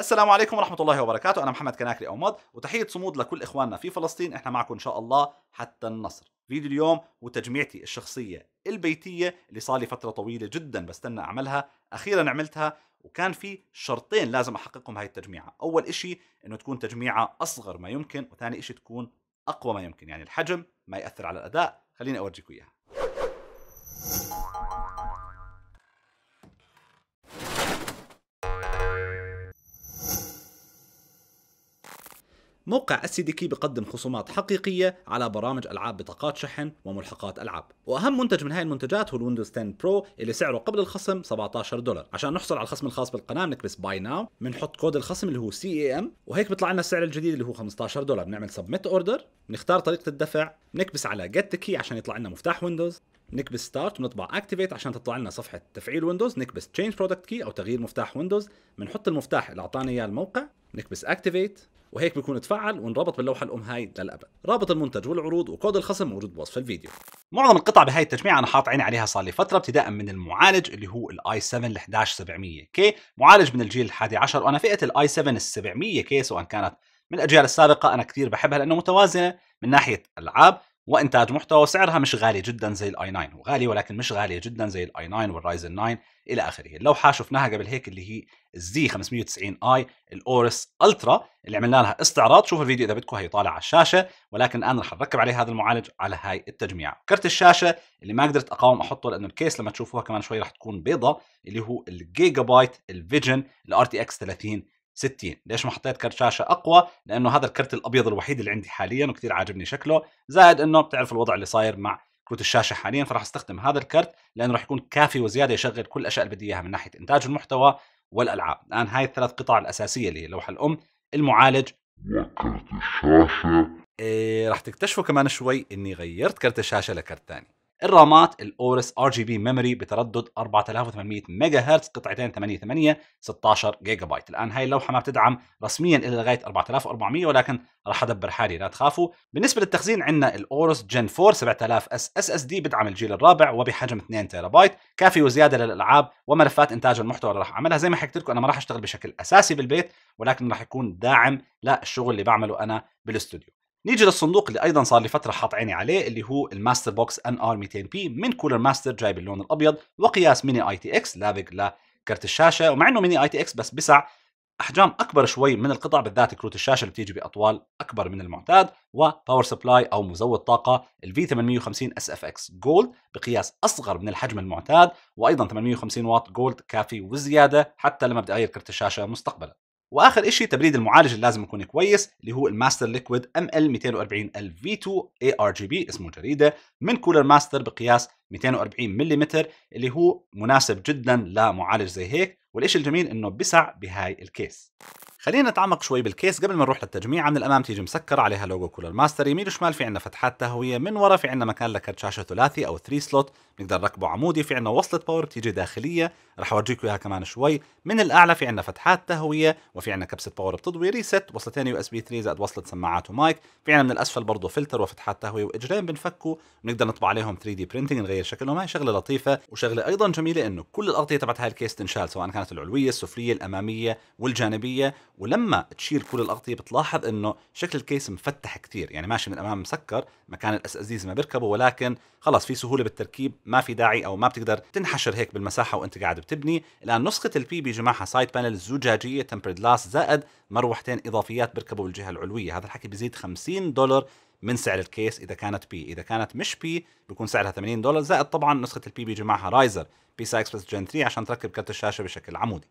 السلام عليكم ورحمة الله وبركاته أنا محمد كناكري أو وتحية صمود لكل إخواننا في فلسطين إحنا معكم إن شاء الله حتى النصر فيديو اليوم وتجميعتي الشخصية البيتية اللي صار لي فترة طويلة جدا بستنى أعملها أخيرا عملتها وكان في شرطين لازم أحققهم هاي التجميعة أول إشي أنه تكون تجميعة أصغر ما يمكن وثاني إشي تكون أقوى ما يمكن يعني الحجم ما يأثر على الأداء خليني أورجيكم إياها موقع السيديكي دي بقدم خصومات حقيقية على برامج ألعاب بطاقات شحن وملحقات ألعاب وأهم منتج من هاي المنتجات هو الويندوز 10 برو اللي سعره قبل الخصم 17 دولار عشان نحصل على الخصم الخاص بالقناة بنكبس باي ناو بنحط كود الخصم اللي هو سي اي ام وهيك بيطلع لنا السعر الجديد اللي هو 15 دولار بنعمل سبميت اوردر بنختار طريقة الدفع بنكبس على جيت كي عشان يطلع لنا مفتاح ويندوز نكبس ستارت ونطبع اكتيفيت عشان تطلع لنا صفحه تفعيل ويندوز نكبس تشينج برودكت كي او تغيير مفتاح ويندوز بنحط المفتاح اللي اعطانا اياه الموقع نكبس اكتيفيت وهيك بيكون تفعل وانربط باللوحه الام هاي للابد رابط المنتج والعروض وكود الخصم موجود بوصف الفيديو معظم القطع بهاي التجميع انا حاط عيني عليها صار لي فتره ابتداء من المعالج اللي هو i 7 ال 11700 k معالج من الجيل الحادي عشر وانا فئه i 7 700 k سواء كانت من الاجيال السابقه انا كثير بحبها لانه متوازنه من ناحيه العاب وانتاج محتوى وسعرها مش غالي جدا زي الاي 9 هو غالي ولكن مش غاليه جدا زي الاي 9 والرايزن 9 الى اخره اللوحه شفناها قبل هيك اللي هي الزي 590 اي الاورس الترا اللي عملنا لها استعراض شوفوا الفيديو اذا بدكم هي طالع على الشاشه ولكن الان رح نركب عليه هذا المعالج على هاي التجميعه كرت الشاشه اللي ما قدرت اقاوم احطه لانه الكيس لما تشوفوها كمان شوي رح تكون بيضة اللي هو الجيجا بايت الفيجن الار تي اكس 30 60 ليش ما حطيت كرت شاشه اقوى لانه هذا الكرت الابيض الوحيد اللي عندي حاليا وكثير عاجبني شكله زائد انه بتعرف الوضع اللي صاير مع كروت الشاشه حاليا فراح استخدم هذا الكرت لانه راح يكون كافي وزياده يشغل كل الاشياء اللي بدي اياها من ناحيه انتاج المحتوى والالعاب الان هاي الثلاث قطع الاساسيه اللي هي اللوحه الام المعالج وكرت الشاشه إيه راح تكتشفوا كمان شوي اني غيرت كرت الشاشه لكرت ثاني الرامات الاورس ار جي بي ميموري بتردد 4800 ميجا هرتز قطعتين 8 8 16 جيجا بايت الان هاي اللوحه ما بتدعم رسميا الا لغايه 4400 ولكن راح ادبر حالي لا تخافوا بالنسبه للتخزين عندنا الاورس جن 4 7000 اس اس اس دي بدعم الجيل الرابع وبحجم 2 تيرا بايت كافي وزياده للالعاب وملفات انتاج المحتوى اللي راح اعملها زي ما حكيت لكم انا ما راح اشتغل بشكل اساسي بالبيت ولكن راح يكون داعم للشغل اللي بعمله انا بالاستوديو نيجي للصندوق اللي ايضا صار لي فتره حاط عيني عليه اللي هو الماستر بوكس ان ار 200 بي من كولر ماستر جايب اللون الابيض وقياس ميني اي تي اكس لابق لكرت الشاشه ومع انه ميني اي تي اكس بس بسع احجام اكبر شوي من القطع بالذات كروت الشاشه اللي بتيجي باطوال اكبر من المعتاد وباور سبلاي او مزود طاقه الفي 850 اس اف اكس جولد بقياس اصغر من الحجم المعتاد وايضا 850 واط جولد كافي وزياده حتى لما بدي اغير كرت الشاشه مستقبلا واخر شيء تبريد المعالج اللي لازم يكون كويس اللي هو الماستر ليكويد ام ال 240 ال في 2 اي ار جي بي اسمه جريده من كولر ماستر بقياس 240 ملم اللي هو مناسب جدا لمعالج زي هيك والشيء الجميل انه بسع بهاي الكيس خلينا نتعمق شوي بالكيس قبل ما نروح للتجميع من الامام تيجي مسكر عليها لوجو كولر ماستر يمين وشمال في عندنا فتحات تهويه من ورا في عندنا مكان لكرت شاشه ثلاثي او 3 سلوت بنقدر نركبه عمودي في عندنا وصله باور بتيجي داخليه راح اورجيكم اياها كمان شوي من الاعلى في عندنا فتحات تهويه وفي عندنا كبسه باور بتضوي ريست وصلتين يو اس بي 3 زائد وصله سماعات ومايك في عندنا من الاسفل برضه فلتر وفتحات تهويه واجرين بنفكوا بنقدر نطبع عليهم 3 دي برينتنج بغير شكل وما هي شغله لطيفه وشغله ايضا جميله انه كل الاغطيه تبعت هاي الكيس تنشال سواء كانت العلويه السفليه الاماميه والجانبيه ولما تشيل كل الاغطيه بتلاحظ انه شكل الكيس مفتح كثير يعني ماشي من الامام مسكر مكان الاسازيز ما بيركبه ولكن خلص في سهوله بالتركيب ما في داعي او ما بتقدر تنحشر هيك بالمساحه وانت قاعد بتبني الان نسخه البي بي جماعه سايد بانل زجاجيه تمبرد لاس زائد مروحتين اضافيات بيركبوا بالجهه العلويه هذا الحكي بزيد 50 دولار من سعر الكيس اذا كانت بي اذا كانت مش بي بيكون سعرها 80 دولار زائد طبعا نسخه البي بيجي معها رايزر بي 6 اكسبرس جن 3 عشان تركب كرت الشاشه بشكل عمودي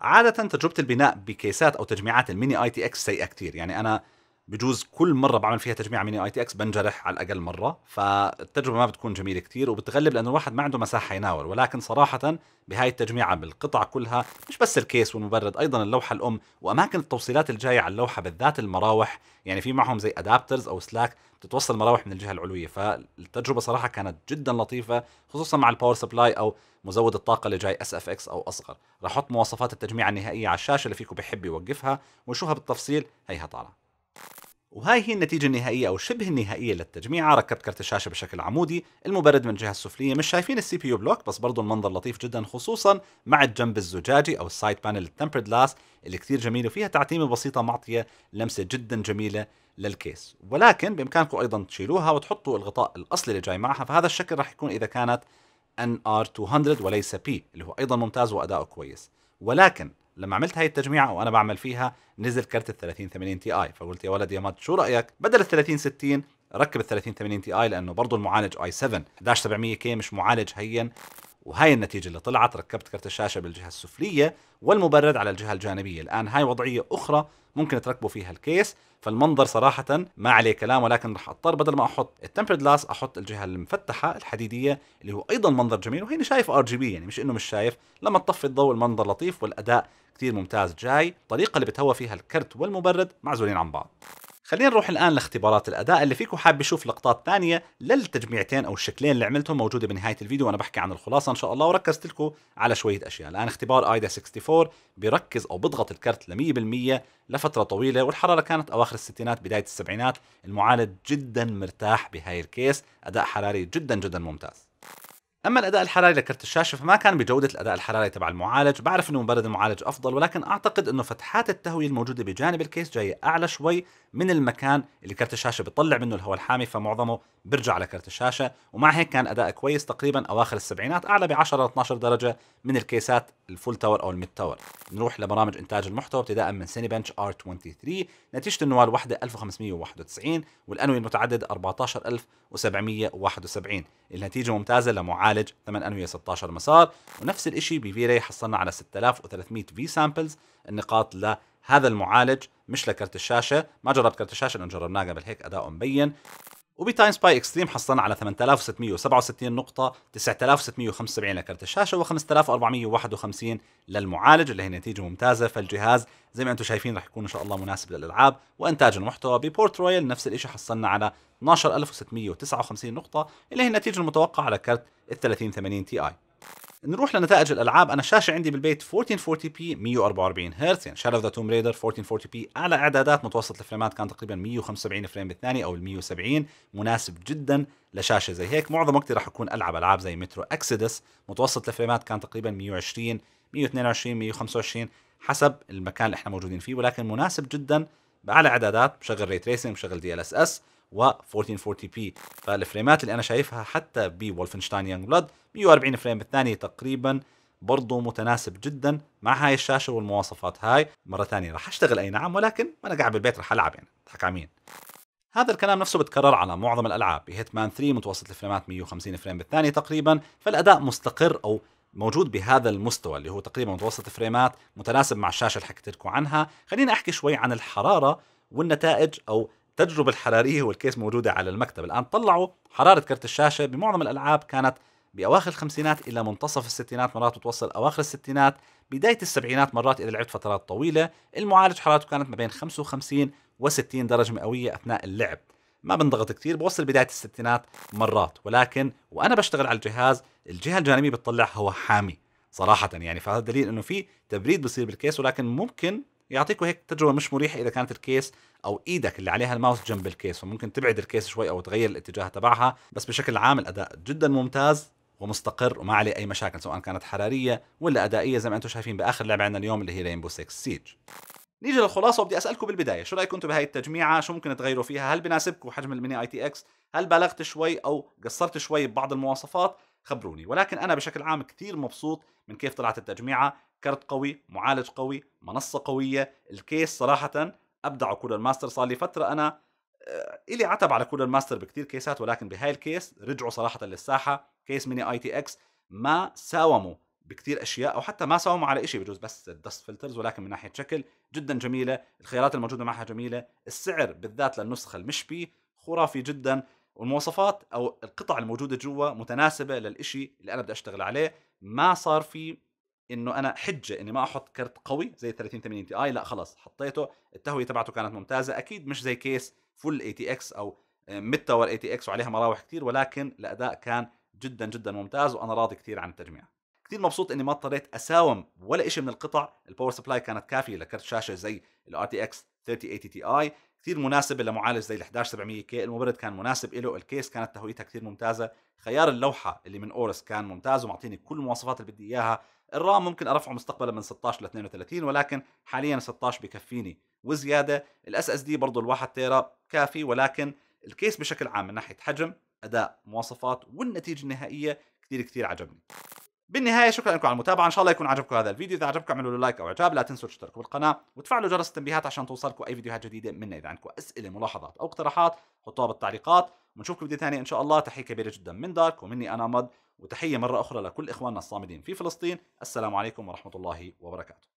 عادة تجربة البناء بكيسات أو تجميعات الميني اي تي اكس سيئة كتير يعني أنا بجوز كل مره بعمل فيها تجميع من اي تي اكس بنجرح على الاقل مره فالتجربه ما بتكون جميله كثير وبتغلب لانه الواحد ما عنده مساحه يناول ولكن صراحه بهاي التجميعه بالقطع كلها مش بس الكيس والمبرد ايضا اللوحه الام واماكن التوصيلات الجايه على اللوحه بالذات المراوح يعني في معهم زي ادابترز او سلاك بتتوصل مراوح من الجهه العلويه فالتجربه صراحه كانت جدا لطيفه خصوصا مع الباور سبلاي او مزود الطاقه اللي جاي اس اف اكس او اصغر راح احط مواصفات التجميعه النهائيه على الشاشه اللي فيكم بحب يوقفها ونشوفها بالتفصيل هيها طالعه وهاي هي النتيجة النهائية أو شبه النهائية للتجميعة ركبت كرت الشاشة بشكل عمودي المبرد من الجهة السفلية مش شايفين السي بي يو بلوك بس برضو المنظر لطيف جدا خصوصا مع الجنب الزجاجي أو السايد بانل التمبرد لاس اللي كثير جميل وفيها تعتيمة بسيطة معطية لمسة جدا جميلة للكيس ولكن بإمكانكم أيضا تشيلوها وتحطوا الغطاء الأصلي اللي جاي معها فهذا الشكل راح يكون إذا كانت NR200 وليس P اللي هو أيضا ممتاز وأداؤه كويس ولكن لما عملت هاي التجميعه وانا بعمل فيها نزل كرت ال 3080 تي اي فقلت يا ولد يا مات شو رايك بدل ال 3060 ركب ال 3080 تي اي لانه برضه المعالج اي 7 11700 كي مش معالج هين وهاي النتيجه اللي طلعت ركبت كرت الشاشه بالجهه السفليه والمبرد على الجهه الجانبيه الان هاي وضعيه اخرى ممكن تركبوا فيها الكيس فالمنظر صراحة ما عليه كلام ولكن رح اضطر بدل ما احط التمبرد لاس احط الجهة المفتحة الحديدية اللي هو ايضا منظر جميل وهيني شايف ار جي بي يعني مش انه مش شايف لما تطفي الضوء المنظر لطيف والاداء كتير ممتاز جاي الطريقه اللي بتهوى فيها الكرت والمبرد معزولين عن بعض خلينا نروح الآن لاختبارات الأداء اللي فيكم حاب يشوف لقطات ثانية للتجميعتين أو الشكلين اللي عملتهم موجودة بنهاية الفيديو وأنا بحكي عن الخلاصة إن شاء الله وركزت لكم على شوية أشياء الآن اختبار آيدا 64 بيركز أو بضغط الكرت ل 100% لفترة طويلة والحرارة كانت أواخر الستينات بداية السبعينات المعالج جدا مرتاح بهاي الكيس أداء حراري جدا جدا ممتاز اما الاداء الحراري لكرت الشاشه فما كان بجوده الاداء الحراري تبع المعالج بعرف انه مبرد المعالج افضل ولكن اعتقد انه فتحات التهويه الموجوده بجانب الكيس جايه اعلى شوي من المكان اللي كرت الشاشه بيطلع منه الهواء الحامي فمعظمه بيرجع على كرت الشاشه ومع هيك كان اداء كويس تقريبا اواخر السبعينات اعلى ب 10 12 درجه من الكيسات الفول تاور او الميد تاور نروح لبرامج انتاج المحتوى ابتداء من سيني بنش ار 23 نتيجه النواه الواحده 1591 والانوي المتعدد 14771 النتيجه ممتازه لمعالج معالج 8 انويه 16 مسار ونفس الشيء بفيري حصلنا على 6300 في سامبلز النقاط لهذا المعالج مش لكرت الشاشه ما جربت كرت الشاشه لان جربناه قبل هيك اداؤه مبين وبتايم سباي اكستريم حصلنا على 8667 نقطة 9675 لكرت الشاشة و5451 للمعالج اللي هي نتيجة ممتازة فالجهاز زي ما انتم شايفين رح يكون ان شاء الله مناسب للالعاب وانتاج المحتوى ببورت رويال نفس الشيء حصلنا على 12659 نقطة اللي هي النتيجة المتوقعة على كرت ال 3080 تي اي نروح لنتائج الالعاب انا الشاشه عندي بالبيت 1440 بي 144 هرتز يعني شارف ذا توم ريدر 1440 بي اعلى اعدادات متوسط الفريمات كان تقريبا 175 فريم بالثانيه او ال 170 مناسب جدا لشاشه زي هيك معظم وقتي راح اكون العب العاب زي مترو اكسيدس متوسط الفريمات كان تقريبا 120 122 125 حسب المكان اللي احنا موجودين فيه ولكن مناسب جدا باعلى اعدادات بشغل ريت ريسنج بشغل دي ال اس اس و 1440p فالفريمات اللي انا شايفها حتى بولفنشتاين يانج بلاد 140 فريم بالثانيه تقريبا برضو متناسب جدا مع هاي الشاشه والمواصفات هاي مره ثانيه راح اشتغل اي نعم ولكن وانا قاعد بالبيت راح العب يعني اضحك على مين هذا الكلام نفسه بتكرر على معظم الالعاب بهيتمان 3 متوسط الفريمات 150 فريم بالثانيه تقريبا فالاداء مستقر او موجود بهذا المستوى اللي هو تقريبا متوسط فريمات متناسب مع الشاشه اللي حكيت لكم عنها خليني احكي شوي عن الحراره والنتائج او التجربة الحرارية والكيس موجودة على المكتب الآن طلعوا حرارة كرت الشاشة بمعظم الألعاب كانت بأواخر الخمسينات إلى منتصف الستينات مرات وتوصل أواخر الستينات بداية السبعينات مرات إذا لعبت فترات طويلة المعالج حرارته كانت ما بين 55 و 60 درجة مئوية أثناء اللعب ما بنضغط كثير بوصل بداية الستينات مرات ولكن وأنا بشتغل على الجهاز الجهة الجانبية بتطلع هو حامي صراحة يعني فهذا دليل انه في تبريد بصير بالكيس ولكن ممكن يعطيكوا هيك تجربه مش مريحه اذا كانت الكيس او ايدك اللي عليها الماوس جنب الكيس فممكن تبعد الكيس شوي او تغير الاتجاه تبعها بس بشكل عام الاداء جدا ممتاز ومستقر وما عليه اي مشاكل سواء كانت حراريه ولا ادائيه زي ما انتم شايفين باخر لعبه عندنا اليوم اللي هي رينبو 6 سيج نيجي للخلاصه وبدي اسالكم بالبدايه شو رايكم انتم بهاي التجميعه شو ممكن تغيروا فيها هل بناسبكم حجم الميني اي تي اكس هل بالغت شوي او قصرت شوي ببعض المواصفات خبروني ولكن انا بشكل عام كثير مبسوط من كيف طلعت التجميعه كرت قوي معالج قوي منصة قوية الكيس صراحة أبدعوا كولر ماستر صار لي فترة أنا آه، إلي عتب على كولر ماستر بكتير كيسات ولكن بهاي الكيس رجعوا صراحة للساحة كيس ميني اي تي اكس ما ساوموا بكتير اشياء او حتى ما ساوموا على شيء بجوز بس الدست فلترز ولكن من ناحيه شكل جدا جميله الخيارات الموجوده معها جميله السعر بالذات للنسخه المشبي خرافي جدا والمواصفات او القطع الموجوده جوا متناسبه للإشي اللي انا بدي اشتغل عليه ما صار في انه انا حجه اني ما احط كرت قوي زي 30 80 تي اي لا خلاص حطيته التهويه تبعته كانت ممتازه اكيد مش زي كيس فول اي تي اكس او آه، ميد تاور اي تي اكس وعليها مراوح كثير ولكن الاداء كان جدا جدا ممتاز وانا راضي كثير عن التجميع كثير مبسوط اني ما اضطريت اساوم ولا شيء من القطع الباور سبلاي كانت كافيه لكرت شاشه زي الار تي اكس 3080 تي اي كثير مناسبة لمعالج زي ال 11700 كي المبرد كان مناسب له الكيس كانت تهويتها كثير ممتازة خيار اللوحة اللي من اورس كان ممتاز ومعطيني كل المواصفات اللي بدي اياها الرام ممكن ارفعه مستقبلا من 16 ل 32 ولكن حاليا 16 بكفيني وزياده الاس اس دي برضه الواحد تيرا كافي ولكن الكيس بشكل عام من ناحيه حجم اداء مواصفات والنتيجه النهائيه كثير كثير عجبني بالنهايه شكرا لكم على المتابعه ان شاء الله يكون عجبكم هذا الفيديو اذا عجبكم اعملوا له لايك او اعجاب لا تنسوا تشتركوا بالقناه وتفعلوا جرس التنبيهات عشان توصلكم اي فيديوهات جديده منا اذا عندكم اسئله ملاحظات او اقتراحات حطوها بالتعليقات ونشوفكم فيديو ثاني ان شاء الله تحيه كبيره جدا من دارك ومني انا مد وتحية مرة أخرى لكل إخواننا الصامدين في فلسطين السلام عليكم ورحمة الله وبركاته